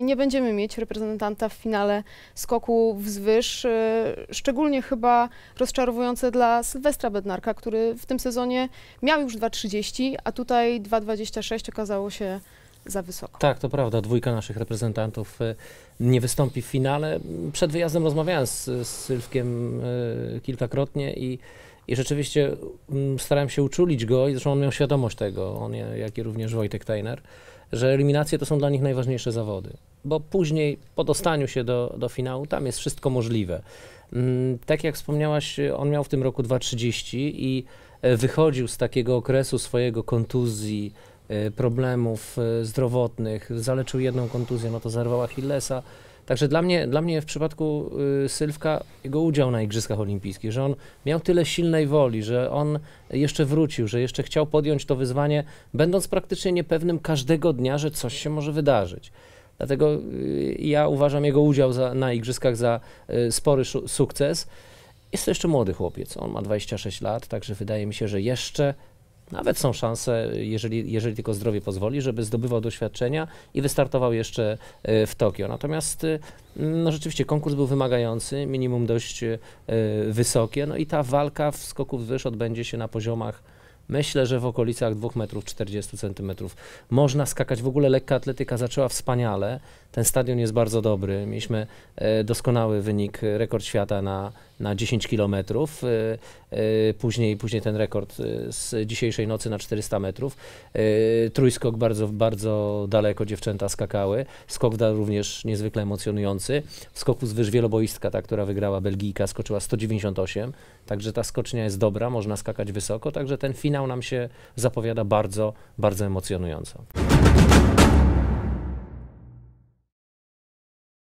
Nie będziemy mieć reprezentanta w finale skoku wzwyż, y, szczególnie chyba rozczarowujące dla Sylwestra Bednarka, który w tym sezonie miał już 2,30, a tutaj 2,26 okazało się za wysoko. Tak, to prawda. Dwójka naszych reprezentantów y, nie wystąpi w finale. Przed wyjazdem rozmawiałem z, z Sylwkiem y, kilkakrotnie i i rzeczywiście mm, starałem się uczulić go, i zresztą on miał świadomość tego, on, jak i również Wojtek Tajner, że eliminacje to są dla nich najważniejsze zawody, bo później po dostaniu się do, do finału tam jest wszystko możliwe. Mm, tak jak wspomniałaś, on miał w tym roku 2,30 i e, wychodził z takiego okresu swojego kontuzji, e, problemów e, zdrowotnych, zaleczył jedną kontuzję, no to zerwał Achillesa, Także dla mnie, dla mnie w przypadku y, Sylwka jego udział na Igrzyskach Olimpijskich, że on miał tyle silnej woli, że on jeszcze wrócił, że jeszcze chciał podjąć to wyzwanie, będąc praktycznie niepewnym każdego dnia, że coś się może wydarzyć. Dlatego y, ja uważam jego udział za, na Igrzyskach za y, spory sukces. Jest to jeszcze młody chłopiec, on ma 26 lat, także wydaje mi się, że jeszcze nawet są szanse, jeżeli, jeżeli tylko zdrowie pozwoli, żeby zdobywał doświadczenia i wystartował jeszcze e, w Tokio. Natomiast e, no rzeczywiście konkurs był wymagający, minimum dość e, wysokie, no i ta walka w skoku w wyż odbędzie się na poziomach Myślę, że w okolicach 2 metrów 40 centymetrów można skakać. W ogóle lekka atletyka zaczęła wspaniale. Ten stadion jest bardzo dobry. Mieliśmy e, doskonały wynik, rekord świata na, na 10 kilometrów. E, e, później, później ten rekord z dzisiejszej nocy na 400 metrów. Trójskok bardzo, bardzo daleko dziewczęta skakały. Skok dał również niezwykle emocjonujący. W skoku z wyż wieloboistka, ta, która wygrała Belgijka, skoczyła 198. Także ta skocznia jest dobra, można skakać wysoko. Także ten final finał nam się zapowiada bardzo, bardzo emocjonująco.